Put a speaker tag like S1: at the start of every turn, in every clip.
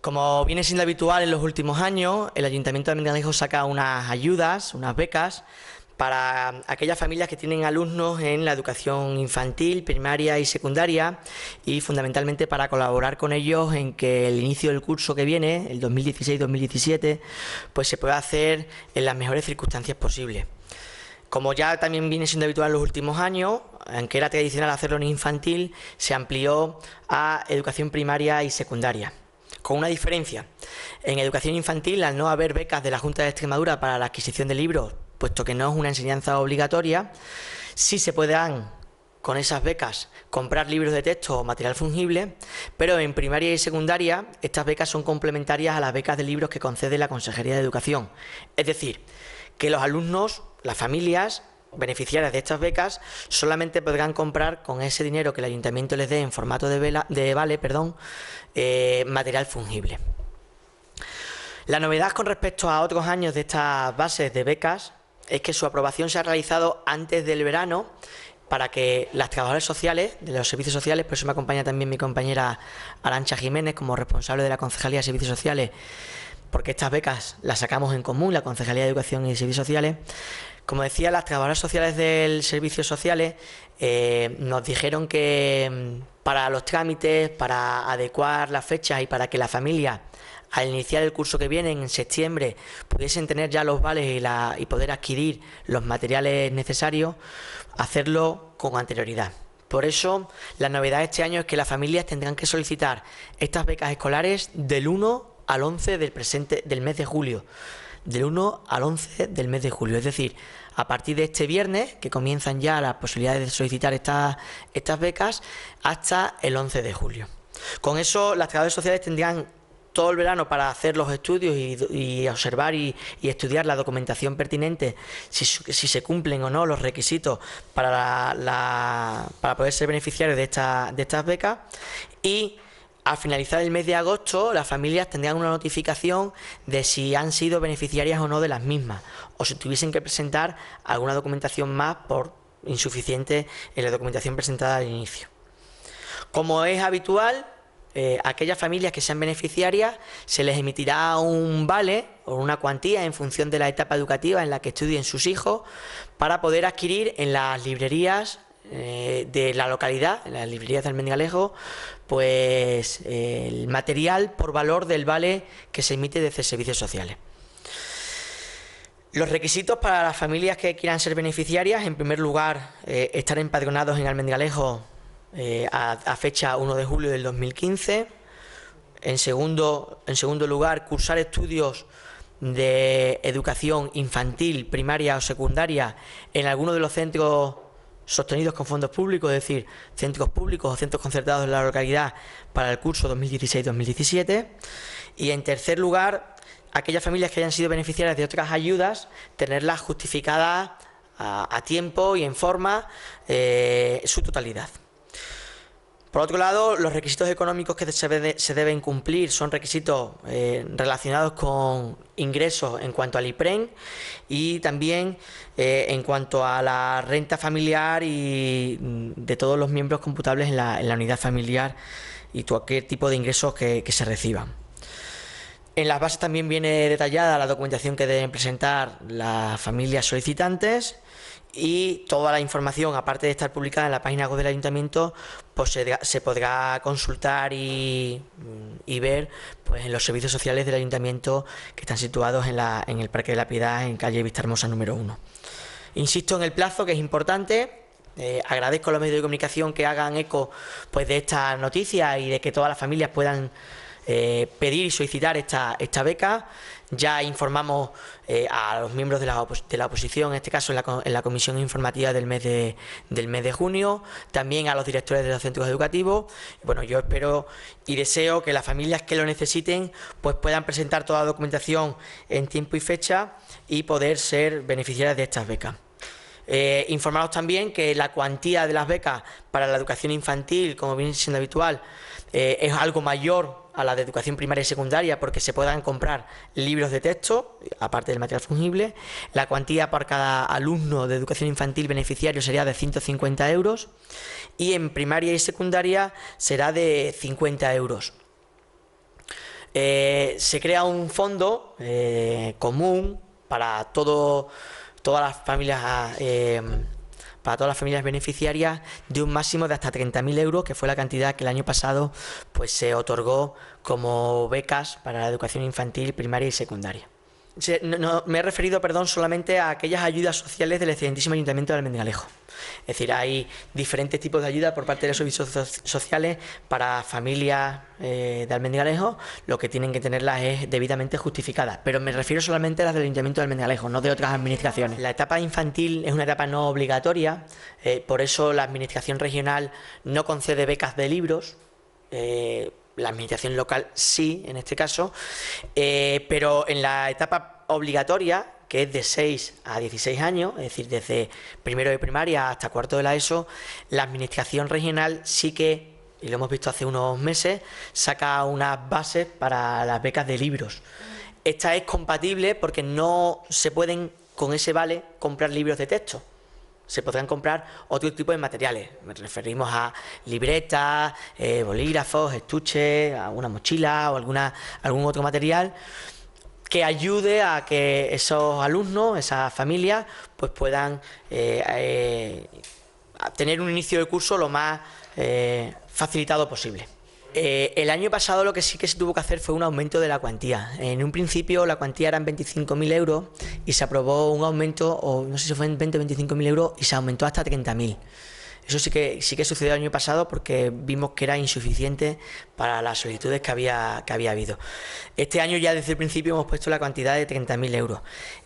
S1: Como viene siendo habitual en los últimos años, el Ayuntamiento de Mendelejo saca unas ayudas, unas becas, para aquellas familias que tienen alumnos en la educación infantil, primaria y secundaria y fundamentalmente para colaborar con ellos en que el inicio del curso que viene, el 2016-2017, pues se pueda hacer en las mejores circunstancias posibles. Como ya también viene siendo habitual en los últimos años, aunque era tradicional hacerlo en infantil, se amplió a educación primaria y secundaria con una diferencia. En educación infantil, al no haber becas de la Junta de Extremadura para la adquisición de libros, puesto que no es una enseñanza obligatoria, sí se pueden, con esas becas comprar libros de texto o material fungible, pero en primaria y secundaria estas becas son complementarias a las becas de libros que concede la Consejería de Educación. Es decir, que los alumnos, las familias, beneficiarias de estas becas solamente podrán comprar con ese dinero que el ayuntamiento les dé en formato de, vela, de vale perdón, eh, material fungible. La novedad con respecto a otros años de estas bases de becas es que su aprobación se ha realizado antes del verano para que las trabajadoras sociales, de los servicios sociales, por eso me acompaña también mi compañera Arancha Jiménez como responsable de la Concejalía de Servicios Sociales porque estas becas las sacamos en común, la Concejalía de Educación y Servicios Sociales. Como decía, las trabajadoras sociales del Servicio Sociales eh, nos dijeron que mm, para los trámites, para adecuar las fechas y para que la familia al iniciar el curso que viene en septiembre pudiesen tener ya los vales y, y poder adquirir los materiales necesarios, hacerlo con anterioridad. Por eso, la novedad de este año es que las familias tendrán que solicitar estas becas escolares del 1 al 11 del presente del mes de julio. Del 1 al 11 del mes de julio. Es decir, a partir de este viernes, que comienzan ya las posibilidades de solicitar estas estas becas, hasta el 11 de julio. Con eso, las trabajadoras sociales tendrían todo el verano para hacer los estudios y, observar y, estudiar la documentación pertinente, si, se cumplen o no los requisitos para, para poder ser beneficiarios de, esta, de estas becas. Y a finalizar el mes de agosto, las familias tendrán una notificación de si han sido beneficiarias o no de las mismas, o si tuviesen que presentar alguna documentación más por insuficiente en la documentación presentada al inicio. Como es habitual, eh, aquellas familias que sean beneficiarias se les emitirá un vale o una cuantía en función de la etapa educativa en la que estudien sus hijos para poder adquirir en las librerías eh, de la localidad, la las librerías de Mendigalejo, pues el material por valor del vale que se emite desde servicios sociales. Los requisitos para las familias que quieran ser beneficiarias, en primer lugar, eh, estar empadronados en Almendigalejo eh, a, a fecha 1 de julio del 2015. En segundo, en segundo lugar, cursar estudios de educación infantil, primaria o secundaria en alguno de los centros sostenidos con fondos públicos, es decir, centros públicos o centros concertados en la localidad para el curso 2016-2017. Y en tercer lugar, aquellas familias que hayan sido beneficiarias de otras ayudas, tenerlas justificadas a, tiempo y en forma eh, su totalidad. Por otro lado, los requisitos económicos que se, deben cumplir son requisitos eh, relacionados con ingresos en cuanto al IPREN y también eh, en cuanto a la renta familiar y mm, de todos los miembros computables en la, unidad familiar y cualquier tipo de ingresos que se reciban. En las bases también viene detallada la documentación que deben presentar las familias solicitantes y toda la información, aparte de estar publicada en la página web del ayuntamiento, pues se, podrá consultar y, ver pues, en los servicios sociales del ayuntamiento que están situados en, el Parque de la Piedad, en calle Vista Hermosa número 1. Insisto en el plazo, que es importante. Eh, agradezco a los medios de comunicación que hagan eco pues, de esta noticia y de que todas las familias puedan eh, pedir y solicitar esta, esta beca. Ya informamos eh, a los miembros de la, de la, oposición, en este caso en la, Comisión Informativa del mes, de, del mes de junio, también a los directores de los centros educativos. Bueno, yo espero y deseo que las familias que lo necesiten pues puedan presentar toda la documentación en tiempo y fecha y poder ser beneficiarias de estas becas. Eh, informaros también que la cuantía de las becas para la educación infantil, como viene siendo habitual, es algo mayor a la de educación primaria y secundaria porque se puedan comprar libros de texto, aparte del material fungible. La cuantía por cada alumno de educación infantil beneficiario sería de 150 euros y en primaria y secundaria será de 50 euros. Eh, se crea un fondo eh, común para todo, todas las familias eh, para todas las familias beneficiarias de un máximo de hasta 30.000 euros, que fue la cantidad que el año pasado pues, se otorgó como becas para la educación infantil, primaria y secundaria no, me he referido, perdón, solamente a aquellas ayudas sociales del excelentísimo Ayuntamiento de Almendralejo. Es decir, hay diferentes tipos de ayudas por parte de los servicios sociales para familias eh, de Almendralejo. Lo que tienen que tenerlas es debidamente justificadas, pero me refiero solamente a las del Ayuntamiento de Almendralejo, no de otras administraciones. La etapa infantil es una etapa no obligatoria, eh, por eso la Administración Regional no concede becas de libros. Eh, la administración local sí, en este caso, eh, pero en la etapa obligatoria, que es de 6 a 16 años, es decir, desde primero de primaria hasta cuarto de la ESO, la administración regional sí que, y lo hemos visto hace unos meses, saca unas bases para las becas de libros. Esta es compatible porque no se pueden con ese vale comprar libros de texto se podrían comprar otro tipo de materiales. Me referimos a libretas, eh, bolígrafos, estuches, alguna mochila o alguna, algún otro material que ayude a que esos alumnos, esas familias, pues puedan eh, eh, tener un inicio de curso lo más facilitado posible. Eh, el año pasado lo que sí que se tuvo que hacer fue un aumento de la cuantía. En un principio la cuantía era eran 25.000 euros y se aprobó un aumento, o no sé si fue en 20 o 25.000 euros, y se aumentó hasta 30.000. Eso sí que, sí que sucedió el año pasado porque vimos que era insuficiente para las solicitudes que había, que había habido. Este año ya desde el principio hemos puesto la cantidad de 30.000 euros.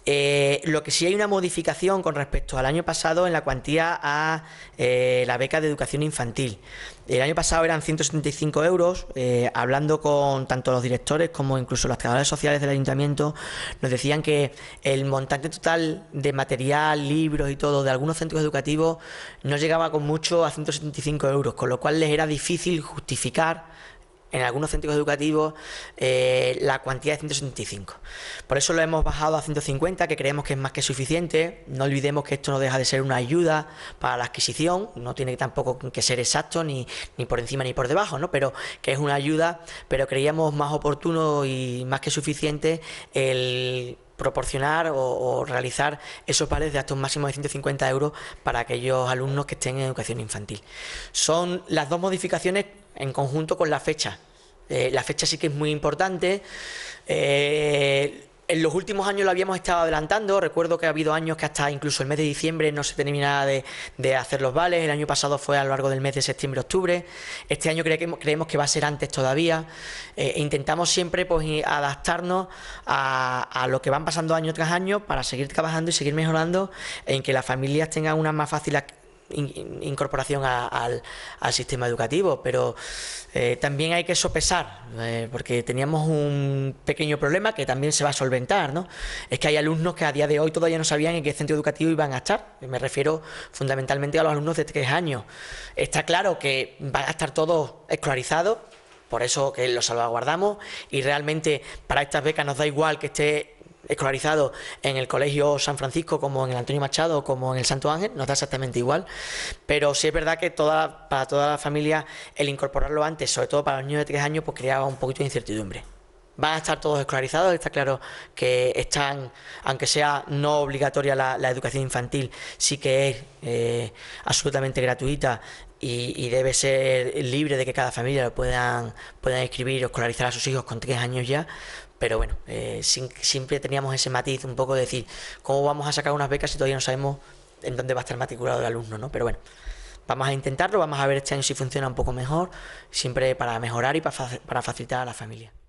S1: Eh, lo que sí hay una modificación con respecto al año pasado en la cuantía a eh, la beca de educación infantil. El año pasado eran 175 euros. Eh, hablando con tanto los directores como incluso los trabajadores sociales del ayuntamiento, nos decían que el montante total de material, libros y todo de algunos centros educativos no llegaba con mucho a 175 euros, con lo cual les era difícil justificar en algunos centros educativos eh, la cantidad de 175. Por eso lo hemos bajado a 150, que creemos que es más que suficiente. No olvidemos que esto no deja de ser una ayuda para la adquisición, no tiene tampoco que ser exacto ni, ni por encima ni por debajo, ¿no? pero que es una ayuda, pero creíamos más oportuno y más que suficiente el proporcionar o, realizar esos pares de hasta un máximo de 150 euros para aquellos alumnos que estén en educación infantil. Son las dos modificaciones en conjunto con la fecha. Eh, la fecha sí que es muy importante. Eh, en los últimos años lo habíamos estado adelantando, recuerdo que ha habido años que hasta incluso el mes de diciembre no se terminaba de, hacer los vales, el año pasado fue a lo largo del mes de septiembre-octubre, este año creemos, creemos que va a ser antes todavía, eh, e intentamos siempre pues, adaptarnos a, a, lo que van pasando año tras año para seguir trabajando y seguir mejorando en que las familias tengan una más fácil incorporación al, sistema educativo, pero eh, también hay que sopesar, eh, porque teníamos un pequeño problema que también se va a solventar, ¿no? Es que hay alumnos que a día de hoy todavía no sabían en qué centro educativo iban a estar, me refiero fundamentalmente a los alumnos de tres años. Está claro que van a estar todos escolarizados, por eso que lo salvaguardamos y realmente para estas becas nos da igual que esté escolarizado en el Colegio San Francisco, como en el Antonio Machado, como en el Santo Ángel, nos da exactamente igual. Pero sí es verdad que toda, para toda la familia el incorporarlo antes, sobre todo para los niños de tres años, pues creaba un poquito de incertidumbre. Van a estar todos escolarizados, está claro que están, aunque sea no obligatoria la, educación infantil, sí que es eh, absolutamente gratuita y, y, debe ser libre de que cada familia lo puedan, puedan escribir o escolarizar a sus hijos con tres años ya, pero bueno, eh, siempre teníamos ese matiz un poco de decir, ¿cómo vamos a sacar unas becas si todavía no sabemos en dónde va a estar matriculado el alumno? ¿no? Pero bueno, vamos a intentarlo, vamos a ver este año si funciona un poco mejor, siempre para mejorar y para, para facilitar a la familia.